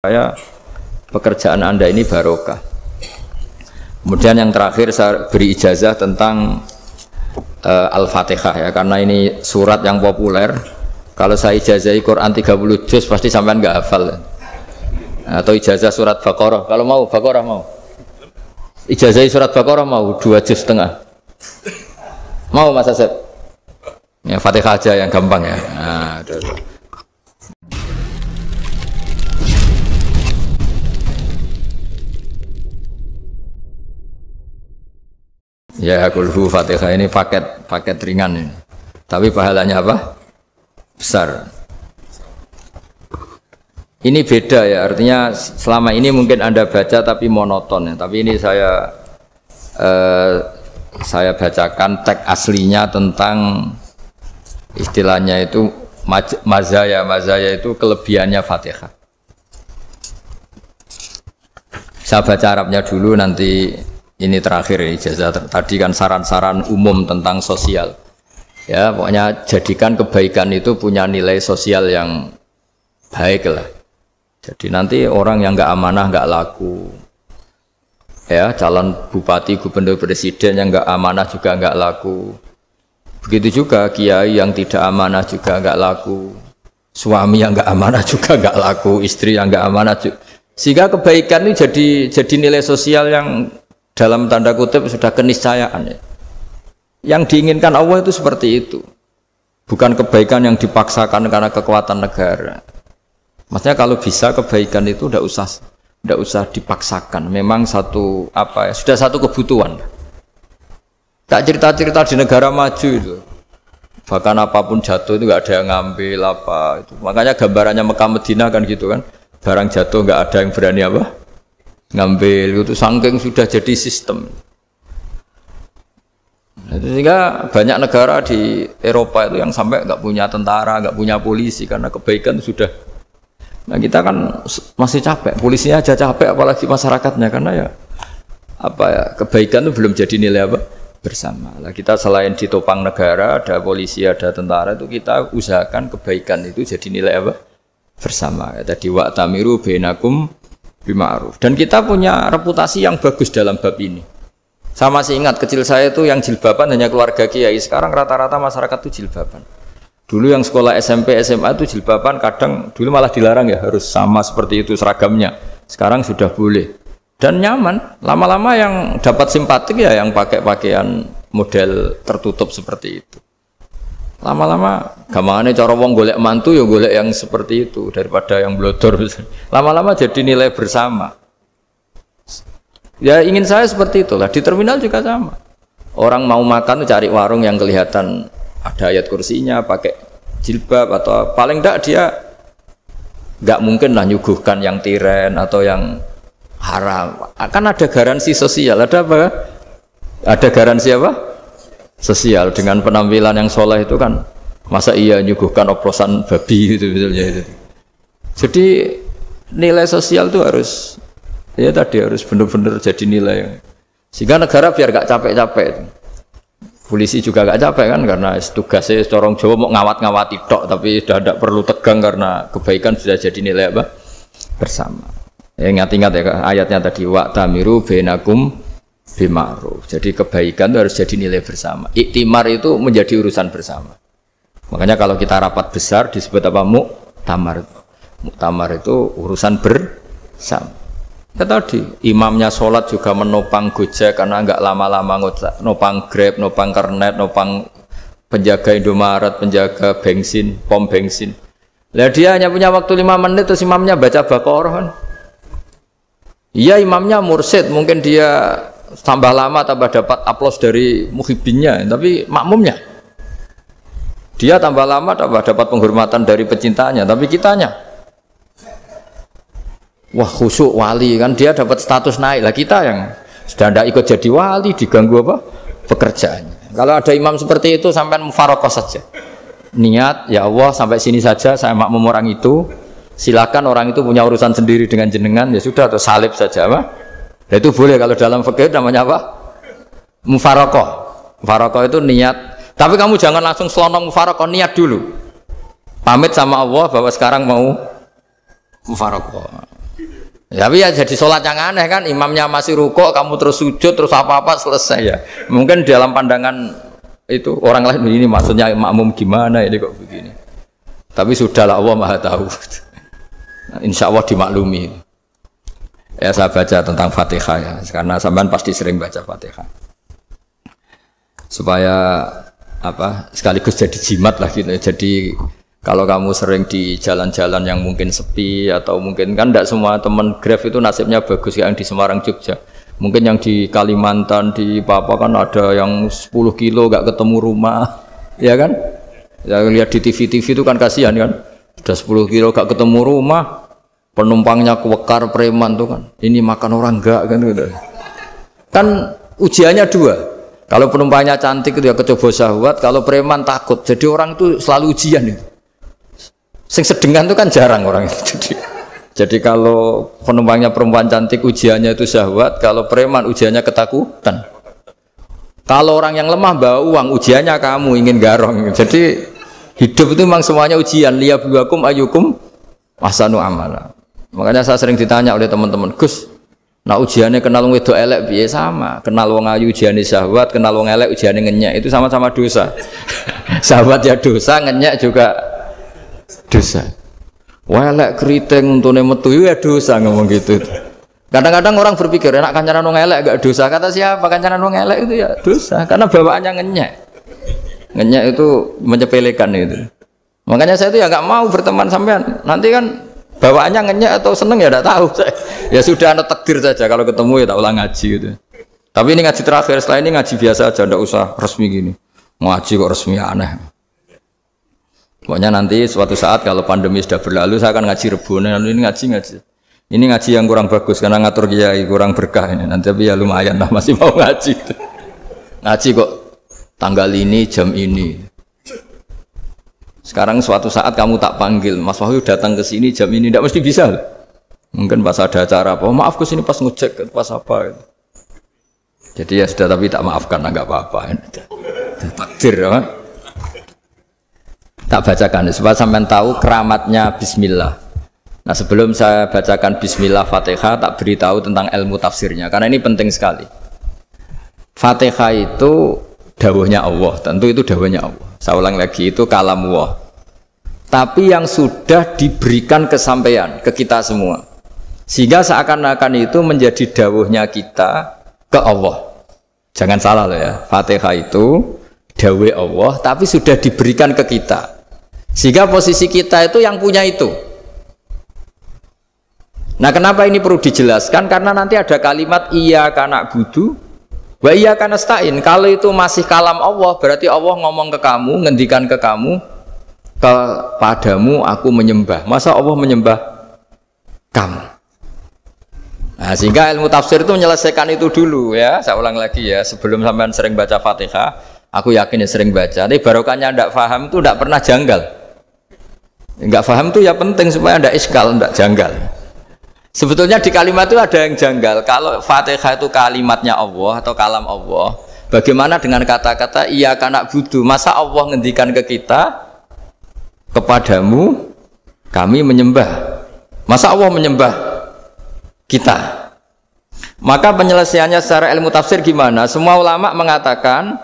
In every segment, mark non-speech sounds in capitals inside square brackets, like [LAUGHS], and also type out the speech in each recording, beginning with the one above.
Saya pekerjaan Anda ini barokah. Kemudian yang terakhir saya beri ijazah tentang uh, Al-Fatihah ya karena ini surat yang populer. Kalau saya ijazahi Quran 30 juz pasti sampean nggak hafal. Atau ijazah surat Baqarah. Kalau mau Baqarah mau. Ijazahi surat Baqarah mau dua juz setengah. Mau Mas Asep? Ya Fatihah aja yang gampang ya. Nah, Ya kulhu fatihah ini paket paket ringan ini. Tapi pahalanya apa? Besar. Ini beda ya, artinya selama ini mungkin Anda baca tapi monoton ya. Tapi ini saya eh, saya bacakan teks aslinya tentang istilahnya itu mazaya. Mazaya itu kelebihannya Fatihah. Saya baca Arabnya dulu nanti ini terakhir ijazah tadi kan saran-saran umum tentang sosial ya pokoknya jadikan kebaikan itu punya nilai sosial yang baik lah jadi nanti orang yang nggak amanah nggak laku ya calon bupati gubernur presiden yang nggak amanah juga nggak laku begitu juga kiai yang tidak amanah juga nggak laku suami yang nggak amanah juga nggak laku istri yang nggak amanah juga sehingga kebaikan ini jadi jadi nilai sosial yang dalam tanda kutip sudah keniscayaan ya. Yang diinginkan Allah itu seperti itu. Bukan kebaikan yang dipaksakan karena kekuatan negara. Maksudnya kalau bisa kebaikan itu tidak usah tidak usah dipaksakan. Memang satu apa ya sudah satu kebutuhan. Tak cerita-cerita di negara maju itu. Bahkan apapun jatuh itu nggak ada yang ngambil apa itu. Makanya gambarannya Mekah Medina kan gitu kan. Barang jatuh nggak ada yang berani apa? ngambil itu sangking sudah jadi sistem sehingga banyak negara di Eropa itu yang sampai nggak punya tentara, nggak punya polisi karena kebaikan sudah. Nah kita kan masih capek, polisinya aja capek, apalagi masyarakatnya karena ya apa ya kebaikan itu belum jadi nilai apa bersama. Lah kita selain ditopang negara, ada polisi, ada tentara itu kita usahakan kebaikan itu jadi nilai apa bersama. Ya, tadi wa tamiru benakum Bimaruf. Dan kita punya reputasi yang bagus dalam bab ini. Sama sih ingat kecil saya itu yang jilbaban hanya keluarga kiai. Sekarang rata-rata masyarakat itu jilbaban. Dulu yang sekolah SMP SMA itu jilbaban kadang dulu malah dilarang ya harus sama seperti itu seragamnya. Sekarang sudah boleh dan nyaman. Lama-lama yang dapat simpatik ya yang pakai pakaian model tertutup seperti itu. Lama-lama gampangannya cara wong golek mantu ya golek yang seperti itu daripada yang blodor. [LAUGHS] Lama-lama jadi nilai bersama. Ya ingin saya seperti itulah di terminal juga sama. Orang mau makan cari warung yang kelihatan ada ayat kursinya, pakai jilbab atau paling tidak dia nggak mungkin lah nyuguhkan yang tiren atau yang haram. Akan ada garansi sosial, ada apa? Ada garansi apa? sosial dengan penampilan yang soleh itu kan masa ia nyuguhkan oplosan babi itu misalnya itu jadi nilai sosial itu harus ya tadi harus benar-benar jadi nilai sehingga negara biar gak capek-capek polisi juga gak capek kan karena tugasnya corong Jawa mau ngawat-ngawati tok tapi sudah tidak perlu tegang karena kebaikan sudah jadi nilai apa bersama ya ingat-ingat ya ayatnya tadi wa tamiru benakum bima'ruf. Jadi kebaikan itu harus jadi nilai bersama. Iktimar itu menjadi urusan bersama. Makanya kalau kita rapat besar disebut apa? Muktamar. Muktamar itu urusan bersama. Ya tadi imamnya sholat juga menopang gojek karena nggak lama-lama nopang grab, nopang kernet, nopang penjaga Indomaret, penjaga bensin, pom bensin. Lah dia hanya punya waktu lima menit terus imamnya baca Baqarah Iya imamnya mursid, mungkin dia tambah lama tambah dapat aplos dari muhibinnya tapi makmumnya dia tambah lama tambah dapat penghormatan dari pecintanya tapi kitanya wah khusuk wali kan dia dapat status naik lah kita yang sudah tidak ikut jadi wali diganggu apa pekerjaannya kalau ada imam seperti itu sampai mufarokoh saja niat ya Allah sampai sini saja saya makmum orang itu silakan orang itu punya urusan sendiri dengan jenengan ya sudah atau salib saja apa itu boleh kalau dalam fikih namanya apa? Mufarokoh. Mufarokoh itu niat. Tapi kamu jangan langsung selonong mufarokoh, niat dulu. Pamit sama Allah bahwa sekarang mau mufarokoh. Ya, tapi ya jadi sholat yang aneh kan, imamnya masih ruko, kamu terus sujud, terus apa-apa selesai ya. Mungkin dalam pandangan itu orang lain begini, maksudnya makmum gimana ini kok begini. Tapi sudahlah Allah maha tahu. [LAUGHS] Insya Allah dimaklumi. Ya saya baca tentang Fatihah ya, karena sampean pasti sering baca Fatihah. Supaya apa? Sekaligus jadi jimat lah gitu. Jadi kalau kamu sering di jalan-jalan yang mungkin sepi atau mungkin kan tidak semua teman grab itu nasibnya bagus yang di Semarang Jogja. Mungkin yang di Kalimantan di Papua kan ada yang 10 kilo nggak ketemu rumah, ya kan? Ya lihat di TV-TV itu kan kasihan kan. Sudah 10 kilo gak ketemu rumah, penumpangnya kewekar preman tuh kan ini makan orang enggak kan udah? Gitu. kan ujiannya dua kalau penumpangnya cantik itu ya kecoba sahwat kalau preman takut jadi orang itu selalu ujian itu sing sedengan tuh kan jarang orang itu jadi, [LAUGHS] jadi kalau penumpangnya perempuan cantik ujiannya itu syahwat kalau preman ujiannya ketakutan kalau orang yang lemah bawa uang ujiannya kamu ingin garong jadi hidup itu memang semuanya ujian liyabuakum ayukum nu amala Makanya saya sering ditanya oleh teman-teman, Gus, nah ujiannya kenal wong wedok elek biaya sama, kenal wong ayu ujiannya sahabat, kenal wong elek ujiannya ngenyak, itu sama-sama dosa. sahabat [LAUGHS] ya dosa, ngenyak juga dosa. Welek keriting untuk metu ya dosa ngomong gitu. Kadang-kadang orang berpikir enak kancaran wong elek gak dosa. Kata siapa kancaran wong elek itu ya dosa karena bawaannya ngenyek. Ngenyek itu menyepelekan itu. Makanya saya itu ya gak mau berteman sampean. Nanti kan bawaannya ngenyek atau seneng ya tidak tahu [LAUGHS] ya sudah anda takdir saja kalau ketemu ya tak ulang ngaji gitu tapi ini ngaji terakhir setelah ini ngaji biasa aja tidak usah resmi gini ngaji kok resmi aneh pokoknya nanti suatu saat kalau pandemi sudah berlalu saya akan ngaji rebunan ini ngaji ngaji ini ngaji yang kurang bagus karena ngatur kiai kurang berkah ini nanti tapi ya lumayan lah masih mau ngaji [LAUGHS] ngaji kok tanggal ini jam ini sekarang suatu saat kamu tak panggil, Mas Wahyu datang ke sini jam ini tidak mesti bisa. Mungkin pas ada acara apa, oh, maaf ke sini pas ngecek pas apa. Gitu. Jadi ya sudah tapi tak maafkan nggak apa-apa. Takdir ya. Kan? Tak bacakan supaya sampean tahu keramatnya bismillah. Nah, sebelum saya bacakan bismillah Fatihah tak beritahu tentang ilmu tafsirnya karena ini penting sekali. Fatihah itu dawahnya Allah, tentu itu dawahnya Allah. Saya ulang lagi itu kalam Allah, Tapi yang sudah diberikan kesampaian ke kita semua. Sehingga seakan-akan itu menjadi dawuhnya kita ke Allah. Jangan salah loh ya. Fatihah itu dawe Allah tapi sudah diberikan ke kita. Sehingga posisi kita itu yang punya itu. Nah, kenapa ini perlu dijelaskan? Karena nanti ada kalimat iya karena budu Wa iya nesta'in, kalau itu masih kalam Allah, berarti Allah ngomong ke kamu, ngendikan ke kamu, kepadamu aku menyembah. Masa Allah menyembah kamu? Nah, sehingga ilmu tafsir itu menyelesaikan itu dulu ya. Saya ulang lagi ya, sebelum sampai sering baca Fatihah, aku yakin ya sering baca. Tapi barokahnya tidak faham itu tidak pernah janggal. Enggak faham itu ya penting supaya tidak iskal, tidak janggal. Sebetulnya di kalimat itu ada yang janggal. Kalau Fatihah itu kalimatnya Allah atau kalam Allah, bagaimana dengan kata-kata iya kanak budu? Masa Allah ngendikan ke kita kepadamu kami menyembah. Masa Allah menyembah kita? Maka penyelesaiannya secara ilmu tafsir gimana? Semua ulama mengatakan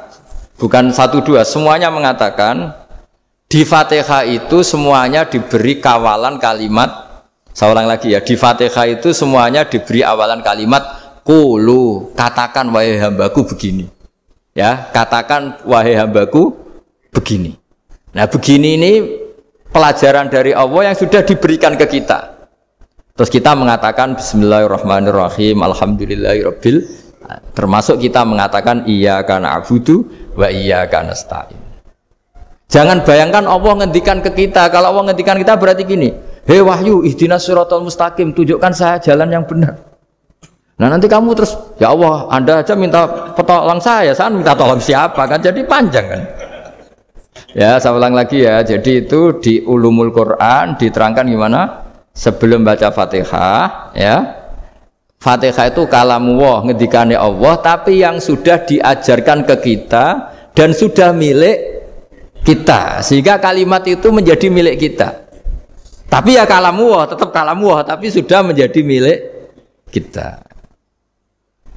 bukan satu dua, semuanya mengatakan di Fatihah itu semuanya diberi kawalan kalimat saya ulang lagi ya, di Fatihah itu semuanya diberi awalan kalimat Kulu, katakan wahai hambaku begini. Ya, katakan wahai hambaku begini. Nah, begini ini pelajaran dari Allah yang sudah diberikan ke kita. Terus kita mengatakan Bismillahirrahmanirrahim, Alhamdulillahirabbil termasuk kita mengatakan iya karena abudu wa iya karena stain. Jangan bayangkan Allah ngendikan ke kita. Kalau Allah ngendikan kita berarti gini, Hei Wahyu, ihdinas suratul mustaqim, tunjukkan saya jalan yang benar. Nah nanti kamu terus, ya Allah, Anda aja minta tolong saya, saya minta tolong siapa kan? Jadi panjang kan? Ya, saya ulang lagi ya. Jadi itu di ulumul Quran diterangkan gimana? Sebelum baca Fatihah, ya. Fatihah itu kalamullah, ngedikannya Allah, tapi yang sudah diajarkan ke kita dan sudah milik kita. Sehingga kalimat itu menjadi milik kita. Tapi ya kalamuah, tetap kalamuah, tapi sudah menjadi milik kita.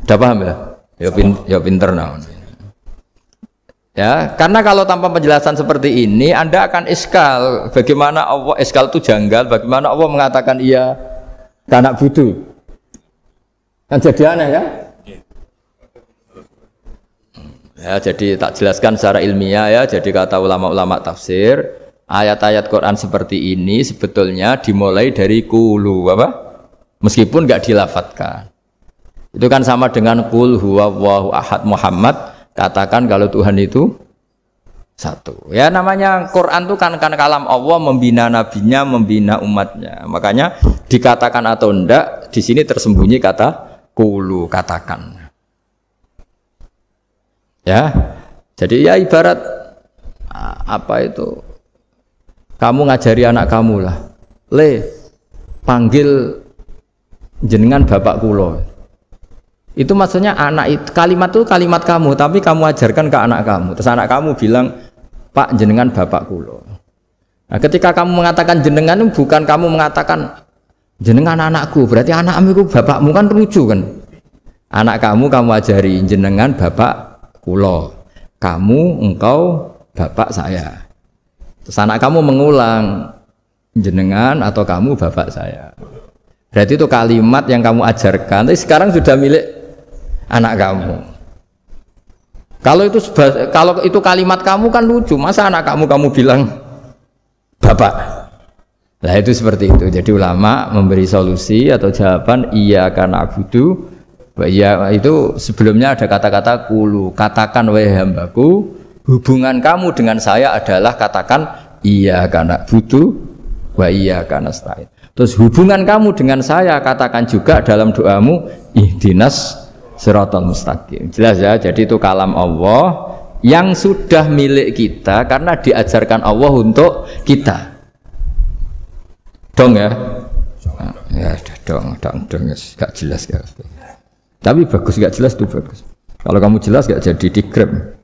Sudah paham ya? Ya, pin, ya pinter naon. Ya, karena kalau tanpa penjelasan seperti ini, Anda akan eskal. Bagaimana Allah eskal itu janggal, bagaimana Allah mengatakan iya karena butuh. Kan jadi aneh ya? Ya, jadi tak jelaskan secara ilmiah ya. Jadi kata ulama-ulama tafsir, ayat-ayat Quran seperti ini sebetulnya dimulai dari kulu apa meskipun nggak dilafatkan itu kan sama dengan kul huwa wahu ahad Muhammad katakan kalau Tuhan itu satu ya namanya Quran itu kan kan kalam Allah membina nabinya membina umatnya makanya dikatakan atau enggak di sini tersembunyi kata kulu katakan ya jadi ya ibarat ah, apa itu kamu ngajari anak kamu lah le panggil jenengan bapak kulo itu maksudnya anak itu kalimat itu kalimat kamu tapi kamu ajarkan ke anak kamu terus anak kamu bilang pak jenengan bapak kulo nah, ketika kamu mengatakan jenengan bukan kamu mengatakan jenengan anakku berarti anak amiku bapakmu kan rujuk kan anak kamu kamu ajari jenengan bapak kulo kamu engkau bapak saya Terus anak kamu mengulang jenengan atau kamu bapak saya. Berarti itu kalimat yang kamu ajarkan, tapi sekarang sudah milik anak kamu. Kalau itu kalau itu kalimat kamu kan lucu, masa anak kamu kamu bilang bapak. Nah itu seperti itu. Jadi ulama memberi solusi atau jawaban iya karena abudu. Ya itu sebelumnya ada kata-kata kulu katakan wahai hambaku hubungan kamu dengan saya adalah katakan iya karena butuh wa iya karena stain. Terus hubungan kamu dengan saya katakan juga dalam doamu ihdinas siratal mustaqim. Jelas ya, jadi itu kalam Allah yang sudah milik kita karena diajarkan Allah untuk kita. Dong ya? ya, dong, dong, dong, ya. gak jelas ya. Tapi bagus gak jelas tuh bagus. Kalau kamu jelas gak jadi dikrem.